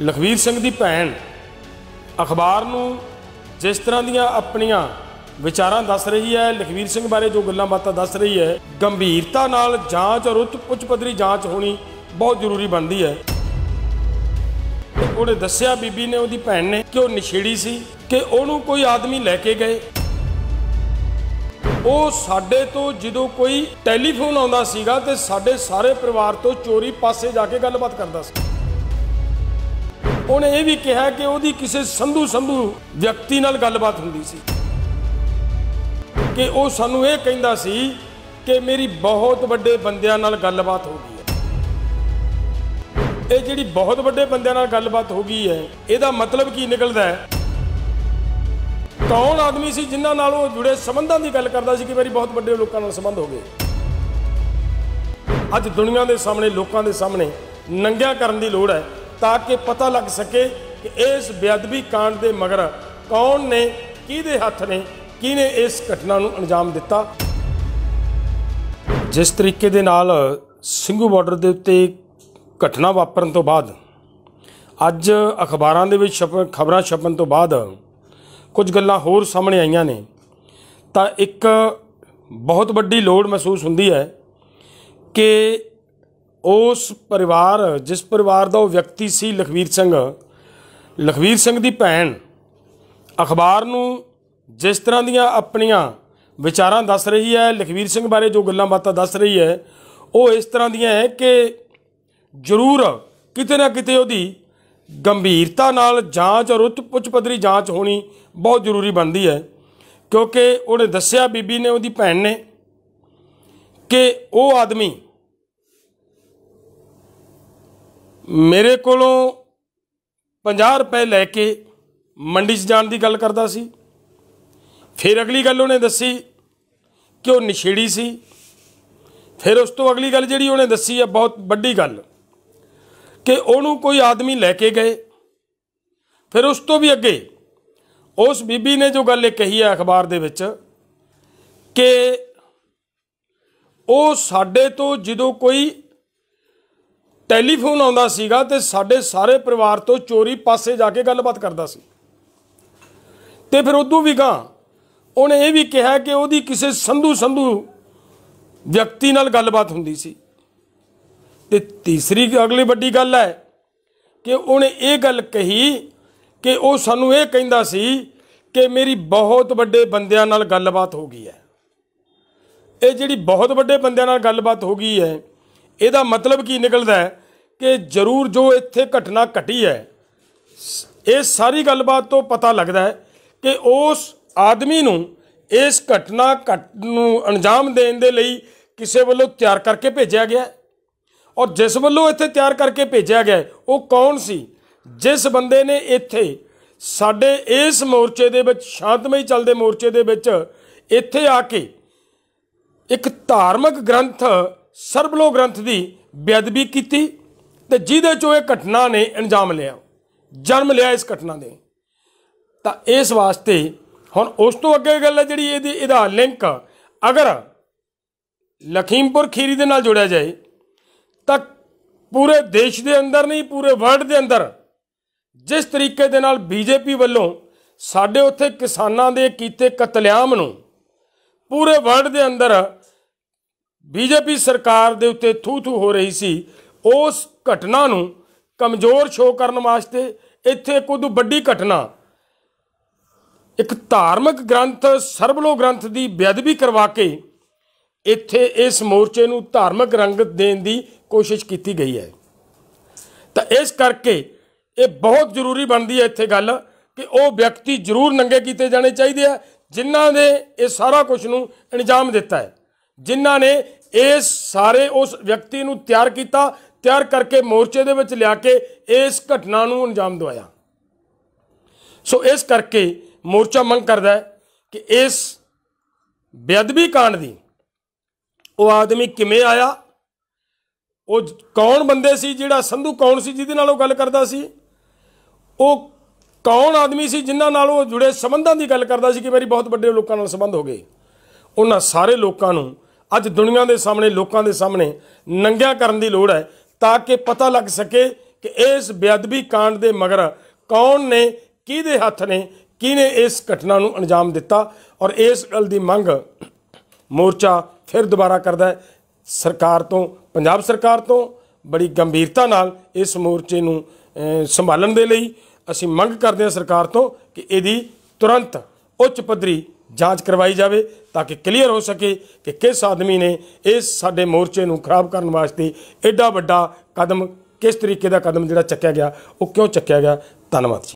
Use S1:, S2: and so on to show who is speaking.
S1: ਲਖਵੀਰ ਸਿੰਘ ਦੀ ਭੈਣ ਅਖਬਾਰ ਨੂੰ ਜਿਸ ਤਰ੍ਹਾਂ ਦੀਆਂ ਆਪਣੀਆਂ ਵਿਚਾਰਾਂ ਦੱਸ ਰਹੀ ਹੈ ਲਖਵੀਰ ਸਿੰਘ ਬਾਰੇ ਜੋ ਗੱਲਾਂ ਬਾਤਾਂ ਦੱਸ ਰਹੀ ਹੈ ਗੰਭੀਰਤਾ ਨਾਲ ਜਾਂਚ ਔਰ ਉੱਚ ਪੱਧਰੀ ਜਾਂਚ ਹੋਣੀ ਬਹੁਤ ਜ਼ਰੂਰੀ ਬਣਦੀ ਹੈ ਉਹਨੇ ਦੱਸਿਆ ਬੀਬੀ ਨੇ ਉਹਦੀ ਭੈਣ ਨੇ ਕਿ ਉਹ ਨਿਸ਼ੇੜੀ ਸੀ ਕਿ ਉਹਨੂੰ ਕੋਈ ਆਦਮੀ ਲੈ ਕੇ ਗਏ ਉਹ ਸਾਡੇ ਤੋਂ ਜਦੋਂ ਕੋਈ ਟੈਲੀਫੋਨ ਆਉਂਦਾ ਸੀਗਾ ਤੇ ਸਾਡੇ ਸਾਰੇ ਪਰਿਵਾਰ ਤੋਂ ਚੋਰੀ ਪਾਸੇ ਜਾ ਕੇ ਗੱਲਬਾਤ ਕਰਦਾ ਸੀ ਉਹਨੇ ਇਹ ਵੀ ਕਿਹਾ ਕਿ ਉਹਦੀ ਕਿਸੇ ਸੰਧੂ ਸੰਧੂ ਵਿਅਕਤੀ ਨਾਲ ਗੱਲਬਾਤ ਹੁੰਦੀ ਸੀ ਕਿ ਉਹ ਸਾਨੂੰ ਇਹ ਕਹਿੰਦਾ ਸੀ ਕਿ ਮੇਰੀ ਬਹੁਤ ਵੱਡੇ ਬੰਦਿਆਂ ਨਾਲ ਗੱਲਬਾਤ ਹੋ ਗਈ ਹੈ ਇਹ ਜਿਹੜੀ ਬਹੁਤ ਵੱਡੇ ਬੰਦਿਆਂ ਨਾਲ ਗੱਲਬਾਤ ਹੋ ਗਈ ਹੈ ਇਹਦਾ ਮਤਲਬ ਕੀ ਨਿਕਲਦਾ ਹੈ ਕੌਣ ਆਦਮੀ ਸੀ ਜਿਨ੍ਹਾਂ ਨਾਲ ਉਹ ਜੁੜੇ ਸੰਬੰਧਾਂ ਦੀ ਗੱਲ ਕਰਦਾ ਸੀ ਕਿ ਮੇਰੀ ਬਹੁਤ ਵੱਡੇ ਲੋਕਾਂ ਨਾਲ ਸੰਬੰਧ ਹੋ ਗਏ ਅੱਜ ਦੁਨੀਆ ਦੇ ਸਾਹਮਣੇ ਲੋਕਾਂ ਦੇ ਸਾਹਮਣੇ ਨੰਗਿਆ ਕਰਨ ਦੀ ਲੋੜ ਹੈ ਤਾਂ ਕਿ ਪਤਾ ਲੱਗ ਸਕੇ ਕਿ ਇਸ ਬੇਅਦਬੀ ਕਾਂਡ ਦੇ ਮਗਰ ਕੌਣ ਨੇ ਕਿਹਦੇ ਹੱਥ ਨੇ ਕਿਹਨੇ ਇਸ ਘਟਨਾ ਨੂੰ ਅੰਜਾਮ ਦਿੱਤਾ ਜਿਸ ਤਰੀਕੇ ਦੇ ਨਾਲ ਸਿੰਘੂ ਬਾਰਡਰ ਦੇ ਉੱਤੇ ਘਟਨਾ ਵਾਪਰਨ ਤੋਂ ਬਾਅਦ ਅੱਜ ਅਖਬਾਰਾਂ ਦੇ ਵਿੱਚ ਖਬਰਾਂ ਛਪਣ ਤੋਂ ਬਾਅਦ ਕੁਝ ਗੱਲਾਂ ਹੋਰ ਸਾਹਮਣੇ ਆਈਆਂ ਨੇ ਤਾਂ ਇੱਕ ਬਹੁਤ ਵੱਡੀ ਲੋੜ ਮਹਿਸੂਸ ਹੁੰਦੀ ਹੈ ਕਿ ਉਸ ਪਰਿਵਾਰ ਜਿਸ ਪਰਿਵਾਰ ਦਾ ਉਹ ਵਿਅਕਤੀ ਸੀ ਲਖਵੀਰ ਸਿੰਘ ਲਖਵੀਰ ਸਿੰਘ ਦੀ ਭੈਣ ਅਖਬਾਰ ਨੂੰ ਜਿਸ ਤਰ੍ਹਾਂ ਦੀਆਂ ਆਪਣੀਆਂ ਵਿਚਾਰਾਂ ਦੱਸ ਰਹੀ ਹੈ ਲਖਵੀਰ ਸਿੰਘ ਬਾਰੇ ਜੋ ਗੱਲਾਂ ਬਾਤਾਂ ਦੱਸ ਰਹੀ ਹੈ ਉਹ ਇਸ ਤਰ੍ਹਾਂ ਦੀਆਂ ਹੈ ਕਿ ਜ਼ਰੂਰ ਕਿਤੇ ਨਾ ਕਿਤੇ ਉਹਦੀ ਗੰਭੀਰਤਾ ਨਾਲ ਜਾਂਚ ਔਰ ਉੱਚ ਪਦਰੀ ਜਾਂਚ ਹੋਣੀ ਬਹੁਤ ਜ਼ਰੂਰੀ ਬਣਦੀ ਹੈ ਕਿਉਂਕਿ ਉਹਨੇ ਦੱਸਿਆ ਬੀਬੀ ਨੇ ਉਹਦੀ ਭੈਣ ਨੇ ਕਿ ਉਹ ਆਦਮੀ ਮੇਰੇ ਕੋਲੋਂ 50 ਰੁਪਏ ਲੈ ਕੇ ਮੰਡੀ 'ਚ ਜਾਣ ਦੀ ਗੱਲ ਕਰਦਾ ਸੀ ਫਿਰ ਅਗਲੀ ਗੱਲ ਉਹਨੇ ਦੱਸੀ ਕਿ ਉਹ ਨਸ਼ੇੜੀ ਸੀ ਫਿਰ ਉਸ ਤੋਂ ਅਗਲੀ ਗੱਲ ਜਿਹੜੀ ਉਹਨੇ ਦੱਸੀ ਹੈ ਬਹੁਤ ਵੱਡੀ ਗੱਲ ਕਿ ਉਹਨੂੰ ਕੋਈ ਆਦਮੀ ਲੈ ਕੇ ਗਏ ਫਿਰ ਉਸ ਤੋਂ ਵੀ ਅੱਗੇ ਉਸ ਬੀਬੀ ਨੇ ਜੋ ਗੱਲ ਕਹੀ ਹੈ ਅਖਬਾਰ ਦੇ ਵਿੱਚ ਕਿ ਉਹ ਸਾਡੇ ਤੋਂ ਜਦੋਂ ਕੋਈ ਟੈਲੀਫੋਨ ਆਉਂਦਾ ਸੀਗਾ ਤੇ ਸਾਡੇ ਸਾਰੇ ਪਰਿਵਾਰ ਤੋਂ ਚੋਰੀ ਪਾਸੇ ਜਾ ਕੇ ਗੱਲਬਾਤ ਕਰਦਾ ਸੀ ਤੇ ਫਿਰ ਉਦੋਂ ਵੀ ਗਾਂ ਉਹਨੇ ਇਹ ਵੀ ਕਿਹਾ ਕਿ ਉਹਦੀ ਕਿਸੇ ਸੰਧੂ ਸੰਧੂ ਵਿਅਕਤੀ ਨਾਲ ਗੱਲਬਾਤ ਹੁੰਦੀ ਸੀ ਤੇ ਤੀਸਰੀ ਅਗਲੀ ਵੱਡੀ ਗੱਲ ਹੈ ਕਿ ਉਹਨੇ ਇਹ ਗੱਲ ਕਹੀ ਕਿ ਉਹ ਸਾਨੂੰ ਇਹ ਕਹਿੰਦਾ ਸੀ ਕਿ ਮੇਰੀ ਬਹੁਤ ਵੱਡੇ ਬੰਦਿਆਂ ਨਾਲ ਗੱਲਬਾਤ ਹੋ ਗਈ ਹੈ ਇਹ ਜਿਹੜੀ ਬਹੁਤ ਵੱਡੇ ਬੰਦਿਆਂ ਨਾਲ ਗੱਲਬਾਤ ਹੋ ਗਈ ਹੈ ਇਹਦਾ ਮਤਲਬ ਕੀ ਨਿਕਲਦਾ ਹੈ ਕਿ ਜ਼ਰੂਰ ਜੋ ਇੱਥੇ ਘਟਨਾ ਘਟੀ ਹੈ ਇਹ ਸਾਰੀ ਗੱਲਬਾਤ ਤੋਂ ਪਤਾ ਲੱਗਦਾ ਹੈ ਕਿ ਉਸ ਆਦਮੀ ਨੂੰ ਇਸ ਘਟਨਾ ਘਟ ਨੂੰ ਅੰਜਾਮ ਦੇਣ ਦੇ ਲਈ ਕਿਸੇ ਵੱਲੋਂ ਤਿਆਰ ਕਰਕੇ ਭੇਜਿਆ ਗਿਆ ਔਰ ਜਿਸ ਵੱਲੋਂ ਇੱਥੇ ਤਿਆਰ ਕਰਕੇ ਭੇਜਿਆ ਗਿਆ ਉਹ ਕੌਣ ਸੀ ਜਿਸ ਬੰਦੇ ਨੇ ਇੱਥੇ ਸਾਡੇ ਇਸ ਮੋਰਚੇ ਦੇ ਵਿੱਚ ਸ਼ਾਂਤਮਈ ਚੱਲਦੇ ਮੋਰਚੇ ਦੇ ਵਿੱਚ ਇੱਥੇ ਆ ਕੇ ਇੱਕ ਧਾਰਮਿਕ ਗ੍ਰੰਥ ਸਰਬਲੋ ਗ੍ਰੰਥ ਦੀ ਬੇਅਦਬੀ ਕੀਤੀ ਤੇ ਜਿਹਦੇ ਚੋਂ ਇਹ ਘਟਨਾ ਨੇ ਅੰਜਾਮ ਲਿਆ ਜਨਮ ਲਿਆ ਇਸ ਘਟਨਾ ਦੇ ਤਾਂ ਇਸ ਵਾਸਤੇ ਹੁਣ ਉਸ ਤੋਂ ਅੱਗੇ ਗੱਲ ਹੈ ਜਿਹੜੀ ਇਹਦੀ ਇਹਦਾ ਲਿੰਕ ਅਗਰ ਲਖੀਮਪੁਰ ਖੀਰੀ ਦੇ ਨਾਲ ਜੋੜਿਆ ਜਾਏ ਤਾਂ ਪੂਰੇ ਦੇਸ਼ ਦੇ ਅੰਦਰ ਨਹੀਂ ਪੂਰੇ ਵਰਲਡ ਦੇ ਅੰਦਰ ਜਿਸ ਤਰੀਕੇ ਦੇ ਨਾਲ ਬੀਜੇਪੀ ਵੱਲੋਂ ਸਾਡੇ ਉੱਥੇ ਕਿਸਾਨਾਂ ਦੇ ਕੀਤੇ ਕਤਲੇਆਮ ਨੂੰ ਪੂਰੇ ਵਰਲਡ ਦੇ ਅੰਦਰ ਬੀਜੇਪੀ ਸਰਕਾਰ ਦੇ ਉੱਤੇ ਥੂ ਥੂ ਹੋ ਰਹੀ ਸੀ ਉਸ ਘਟਨਾ ਨੂੰ ਕਮਜ਼ੋਰ ਸ਼ੋਅ ਕਰਨ ਵਾਸਤੇ ਇੱਥੇ ਕੁਝ ਵੱਡੀ ਘਟਨਾ ਇੱਕ ਧਾਰਮਿਕ ਗ੍ਰੰਥ ਸਰਬਲੋ ਗ੍ਰੰਥ ਦੀ ਬੇਅਦਬੀ ਕਰਵਾ ਕੇ ਇੱਥੇ ਇਸ ਮੋਰਚੇ ਨੂੰ ਧਾਰਮਿਕ ਰੰਗ ਦੇਣ ਦੀ ਕੋਸ਼ਿਸ਼ ਕੀਤੀ ਗਈ ਹੈ ਤਾਂ ਇਸ ਕਰਕੇ ਇਹ ਬਹੁਤ ਜ਼ਰੂਰੀ ਬਣਦੀ ਹੈ ਇੱਥੇ ਗੱਲ ਕਿ ਉਹ ਵਿਅਕਤੀ ਜ਼ਰੂਰ ਨੰਗੇ ਕੀਤੇ ਜਾਣੇ ਚਾਹੀਦੇ ਆ ਜਿਨ੍ਹਾਂ ਨੇ ਇਹ ਸਾਰਾ ਕੁਝ ਨੂੰ ਇਨਜਾਮ ਦਿੱਤਾ ਹੈ ਜਿਨ੍ਹਾਂ ਨੇ ਇਸ ਸਾਰੇ ਉਸ ਵਿਅਕਤੀ ਨੂੰ ਤਿਆਰ ਕੀਤਾ ਤਿਆਰ ਕਰਕੇ ਮੋਰਚੇ ਦੇ ਵਿੱਚ ਲਿਆ ਕੇ ਇਸ ਘਟਨਾ ਨੂੰ ਅੰਜਾਮ ਦਵਾਇਆ ਸੋ ਇਸ ਕਰਕੇ ਮੋਰਚਾ ਮੰਗ ਕਰਦਾ ਹੈ ਕਿ ਇਸ ਬੇਅਦਬੀ ਕਾਂਡ ਦੀ ਉਹ ਆਦਮੀ ਕਿਵੇਂ ਆਇਆ ਉਹ ਕੌਣ ਬੰਦੇ ਸੀ ਜਿਹੜਾ ਸੰਧੂ ਕੌਣ ਸੀ ਜਿਹਦੇ ਨਾਲ ਉਹ ਗੱਲ ਕਰਦਾ ਸੀ ਉਹ ਕੌਣ ਆਦਮੀ ਸੀ ਜਿਨ੍ਹਾਂ ਨਾਲ ਉਹ ਜੁੜੇ ਸਬੰਧਾਂ ਦੀ ਗੱਲ ਕਰਦਾ ਸੀ ਕਿ ਮੇਰੀ ਬਹੁਤ ਵੱਡੇ ਲੋਕਾਂ ਨਾਲ ਸਬੰਧ ਹੋ ਗਏ ਉਹਨਾਂ ਸਾਰੇ ਲੋਕਾਂ ਨੂੰ ਅੱਜ ਦੁਨੀਆ ਦੇ ਸਾਹਮਣੇ ਲੋਕਾਂ ਦੇ ਸਾਹਮਣੇ ਨੰਗਿਆ ਕਰਨ ਦੀ ਲੋੜ ਹੈ ਤਾਂ ਕਿ ਪਤਾ ਲੱਗ ਸਕੇ ਕਿ ਇਸ ਬੇਅਦਬੀ ਕਾਂਡ ਦੇ ਮਗਰ ਕੌਣ ਨੇ ਕਿਹਦੇ ਹੱਥ ਨੇ ਕਿਹਨੇ ਇਸ ਘਟਨਾ ਨੂੰ ਅੰਜਾਮ ਦਿੱਤਾ ਔਰ ਇਸ ਗੱਲ ਦੀ ਮੰਗ ਮੋਰਚਾ ਫਿਰ ਦੁਬਾਰਾ ਕਰਦਾ ਹੈ ਸਰਕਾਰ ਤੋਂ ਪੰਜਾਬ ਸਰਕਾਰ ਤੋਂ ਬੜੀ ਗੰਭੀਰਤਾ ਨਾਲ ਇਸ ਮੋਰਚੇ ਨੂੰ ਸੰਭਾਲਣ ਦੇ ਲਈ ਅਸੀਂ ਮੰਗ ਕਰਦੇ ਹਾਂ ਸਰਕਾਰ ਤੋਂ ਕਿ ਇਹਦੀ ਤੁਰੰਤ ਉੱਚ ਪੱਧਰੀ ਜਾਂਚ ਕਰਵਾਈ ਜਾਵੇ ਤਾਂ ਕਿ ਕਲੀਅਰ ਹੋ ਸਕੇ ਕਿ ਕਿਸ ਆਦਮੀ ਨੇ ਇਸ ਸਾਡੇ ਮੋਰਚੇ ਨੂੰ ਖਰਾਬ ਕਰਨ ਵਾਸਤੇ ਐਡਾ ਵੱਡਾ ਕਦਮ ਕਿਸ ਤਰੀਕੇ ਦਾ ਕਦਮ ਜਿਹੜਾ ਚੱਕਿਆ ਗਿਆ ਉਹ ਕਿਉਂ ਚੱਕਿਆ ਗਿਆ ਧੰਨਵਾਦ